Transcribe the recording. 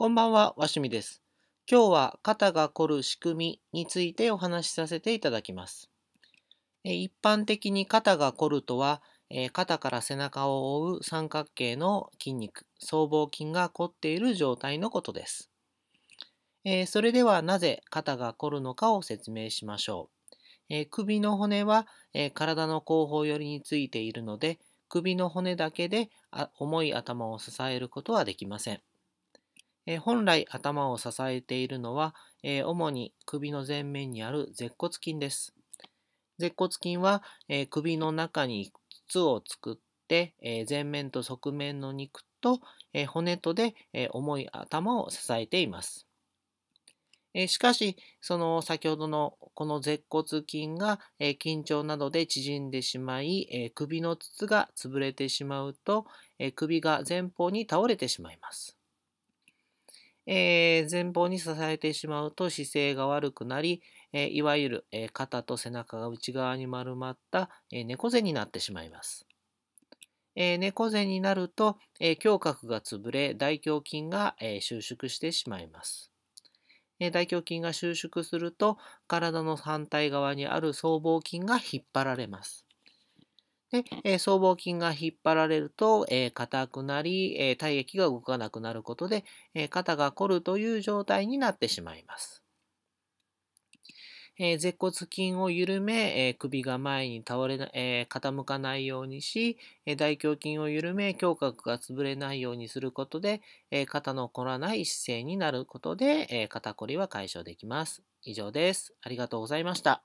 こんばんは、わしみです。今日は肩が凝る仕組みについてお話しさせていただきます。一般的に肩が凝るとは、肩から背中を覆う三角形の筋肉、僧帽筋が凝っている状態のことです。それではなぜ肩が凝るのかを説明しましょう。首の骨は体の後方寄りについているので、首の骨だけで重い頭を支えることはできません。えー、本来頭を支えているのは、えー、主に首の前面にある舌骨筋です。舌骨筋は、えー、首の中に筒を作って、え前面と側面の肉と、え骨とで、え重い頭を支えています。えしかし、その先ほどのこの舌骨筋が、え緊張などで縮んでしまい、え首の筒が潰れてしまうと、え首が前方に倒れてしまいます。えー、前方に支えてしまうと姿勢が悪くなり、えー、いわゆる、えー、肩と背中が内側に丸まった、え猫背になってしまいます。え猫背になると、え胸郭が潰れ大胸筋が、え収縮してしまいます。え大胸筋が収縮すると体の反対側にある僧帽筋が引っ張られます。で、えー、僧帽筋が引っ張られると、え硬、くなり、えー、体液が動かなくなることで、え肩が凝るという状態になってしまいます。え舌骨筋を緩め、え首が前に倒れな、え傾かないようにし、え大胸筋を緩め、胸郭が潰れないようにすることで、え肩の凝らない姿勢になることで、え肩こりは解消できます。以上です。ありがとうございました。